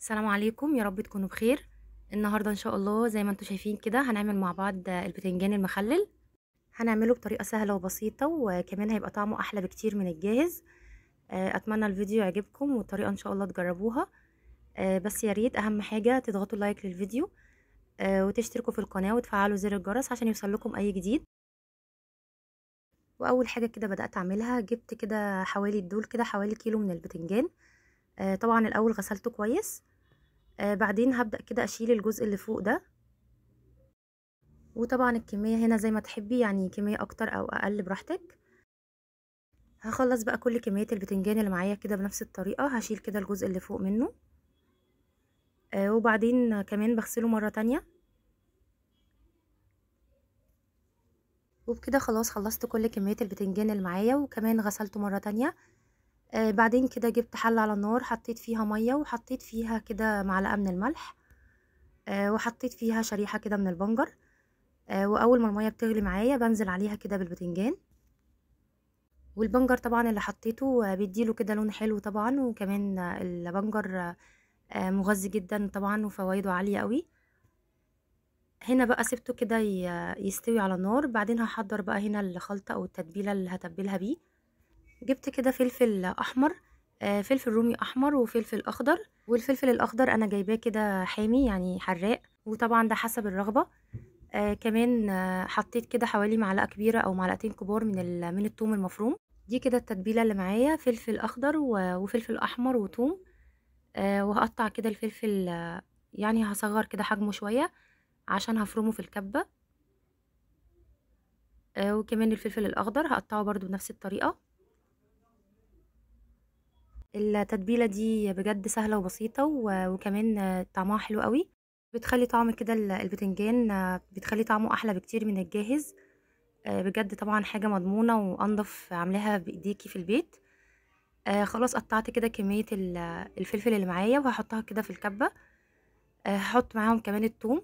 السلام عليكم يا رب تكونوا بخير النهارده ان شاء الله زي ما انتم شايفين كده هنعمل مع بعض البتنجان المخلل هنعمله بطريقه سهله وبسيطه وكمان هيبقى طعمه احلى بكتير من الجاهز آه، اتمنى الفيديو يعجبكم والطريقه ان شاء الله تجربوها آه، بس يا ريت اهم حاجه تضغطوا لايك للفيديو آه، وتشتركوا في القناه وتفعلوا زر الجرس عشان يوصلكم اي جديد واول حاجه كده بدات اعملها جبت كده حوالي الدول كده حوالي كيلو من البتنجان طبعا الاول غسلته كويس آه بعدين هبدأ كده أشيل الجزء اللي فوق ده وطبعا الكمية هنا زي ما تحبي يعني كمية أكتر أو أقل براحتك هخلص بقى كل كمية البتنجان اللي معايا كده بنفس الطريقة هشيل كده الجزء اللي فوق منه آه وبعدين كمان بغسله مرة تانية وبكده خلاص خلصت كل كمية البتنجان اللي معايا وكمان غسلته مرة تانية آه، بعدين كده جبت حلة على النار حطيت فيها مية وحطيت فيها كده معلقة من الملح آه، وحطيت فيها شريحة كده من البنجر آه، وأول ما المية بتغلي معايا بنزل عليها كده بالبتنجان والبنجر طبعا اللي حطيته بيديله كده لون حلو طبعا وكمان البنجر مغذي جدا طبعا وفوائده عالية قوي هنا بقى سبته كده يستوي على النار بعدين هحضر بقى هنا الخلطة او التتبيلة اللي هتبلها بيه جبت كده فلفل احمر آه، فلفل رومي احمر وفلفل اخضر والفلفل الاخضر انا جايباه كده حامي يعني حراق وطبعا ده حسب الرغبه آه كمان آه حطيت كده حوالي معلقه كبيره او معلقتين كبار من من التوم المفروم دي كده التتبيله اللي معايا فلفل اخضر وفلفل احمر وتوم آه وهقطع كده الفلفل آه يعني هصغر كده حجمه شويه عشان هفرمه في الكبه آه وكمان الفلفل الاخضر هقطعه برضو بنفس الطريقه التتبيلة دي بجد سهلة وبسيطة وكمان طعمها حلو قوي بتخلي طعم كده البتنجان بتخلي طعمه أحلى بكتير من الجاهز آه، بجد طبعا حاجة مضمونة وأنضف عاملاها بإيديكي في البيت آه، خلاص قطعت كده كمية الفلفل اللي معايا وهحطها كده في الكبة آه، هحط معاهم كمان التوم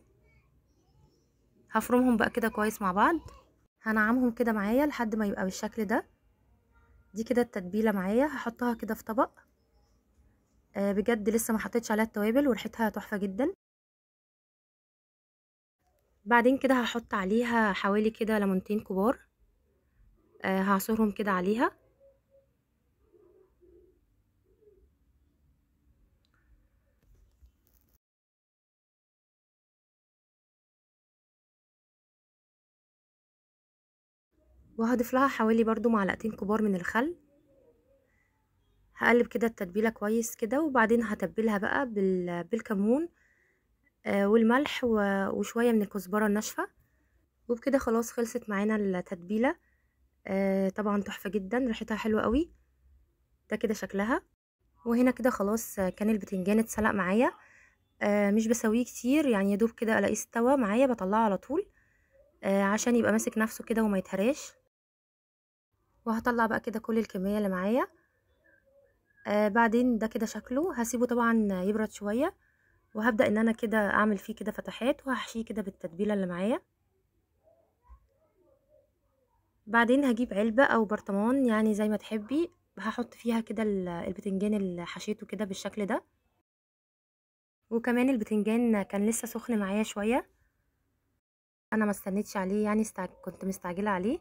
هفرمهم بقى كده كويس مع بعض هنعمهم كده معايا لحد ما يبقى بالشكل ده دي كده التتبيله معايا هحطها كده في طبق آه بجد لسه ما حطيتش عليها التوابل وريحتها تحفه جدا بعدين كده هحط عليها حوالي كده ليمونتين كبار آه هعصرهم كده عليها وهضيف لها حوالي برضو معلقتين كبار من الخل هقلب كده التتبيله كويس كده وبعدين هتبلها بقى بالكمون آه، والملح وشويه من الكزبره الناشفه وبكده خلاص خلصت معانا التتبيله آه، طبعا تحفه جدا ريحتها حلوه قوي ده كده شكلها وهنا كده خلاص كان البتنجان اتسلق معايا آه، مش بسويه كتير يعني يدوب كده الاقيه استوى معايا بطلعه على طول عشان يبقى ماسك نفسه كده وما يتهراش وهطلع بقى كده كل الكمية اللي معايا آه بعدين ده كده شكله هسيبه طبعا يبرد شوية وهبدأ ان انا كده اعمل فيه كده فتحات وهحشيه كده بالتتبيلة اللي معايا بعدين هجيب علبة او برطمان يعني زي ما تحبي هحط فيها كده البتنجان اللي حشيته كده بالشكل ده وكمان البتنجان كان لسه سخن معايا شوية انا ما استنيتش عليه يعني استع... كنت مستعجلة عليه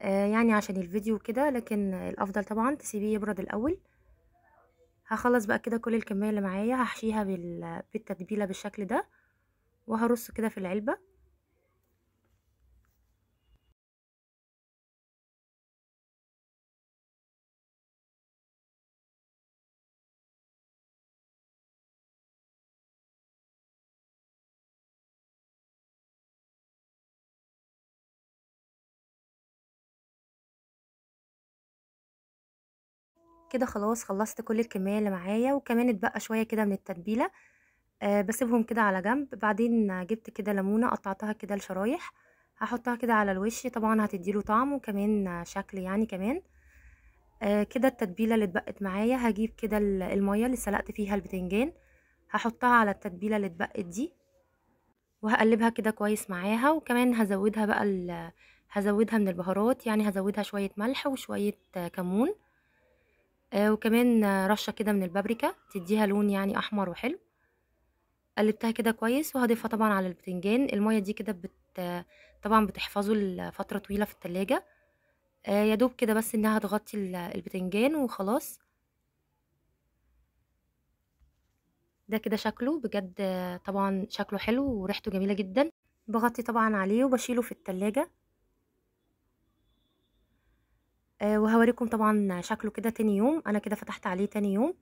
آه، يعني عشان الفيديو كده لكن الافضل طبعا تسيبيه يبرد الاول هخلص بقى كده كل الكميه اللي معايا هحشيها بالتتبيله بالشكل ده وهرص كده في العلبه كده خلاص خلصت كل الكمية اللي معايا وكمان اتبقى شوية كده من التتبيلة أه بسيبهم كده على جنب بعدين جبت كده ليمونة قطعتها كده لشرايح هحطها كده على الوش طبعا هتديله طعم وكمان شكل يعني كمان أه كده التتبيلة اللي اتبقت معايا هجيب كده المية اللي سلقت فيها البتنجان هحطها على التتبيلة اللي اتبقت دي وهقلبها كده كويس معاها وكمان هزودها بقى هزودها من البهارات يعني هزودها شوية ملح وشوية كمون آه وكمان رشه كده من البابريكا تديها لون يعني احمر وحلو قلبتها كده كويس وهضيفها طبعا على البتنجان الميه دي كده بت طبعا بتحفظه لفتره طويله في التلاجة آه يا دوب كده بس انها تغطي البتنجان وخلاص ده كده شكله بجد طبعا شكله حلو وريحته جميله جدا بغطي طبعا عليه وبشيله في التلاجة آه، وهوريكم طبعا شكله كده تاني يوم انا كده فتحت عليه تاني يوم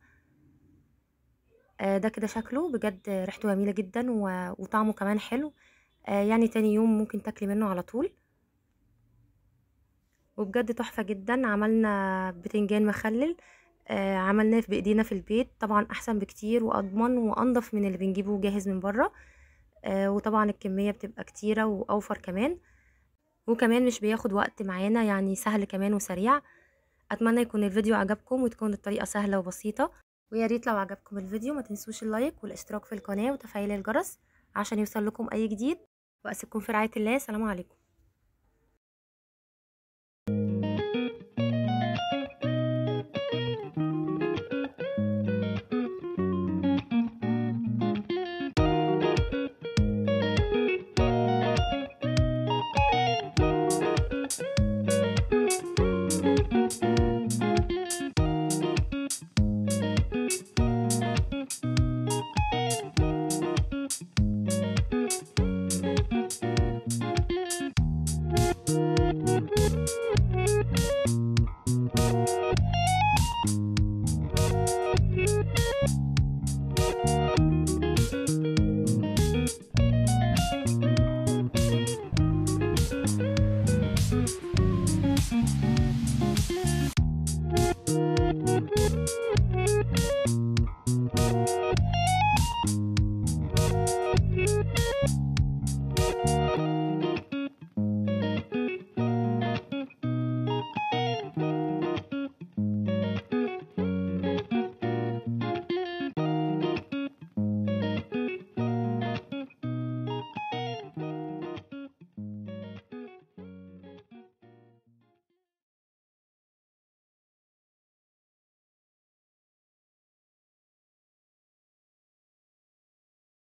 آه، ده كده شكله بجد ريحته جميله جدا وطعمه كمان حلو آه، يعني تاني يوم ممكن تاكلي منه على طول وبجد تحفه جدا عملنا بتنجان مخلل عملناه في بايدينا في البيت طبعا احسن بكتير واضمن وانضف من اللي بنجيبه جاهز من بره وطبعا الكميه بتبقى كتيره واوفر كمان وكمان مش بياخد وقت معانا يعني سهل كمان وسريع اتمنى يكون الفيديو عجبكم وتكون الطريقه سهله وبسيطه ويا ريت لو عجبكم الفيديو ما تنسوش اللايك والاشتراك في القناه وتفعيل الجرس عشان يوصل لكم اي جديد واسيبكم في رعايه الله سلام عليكم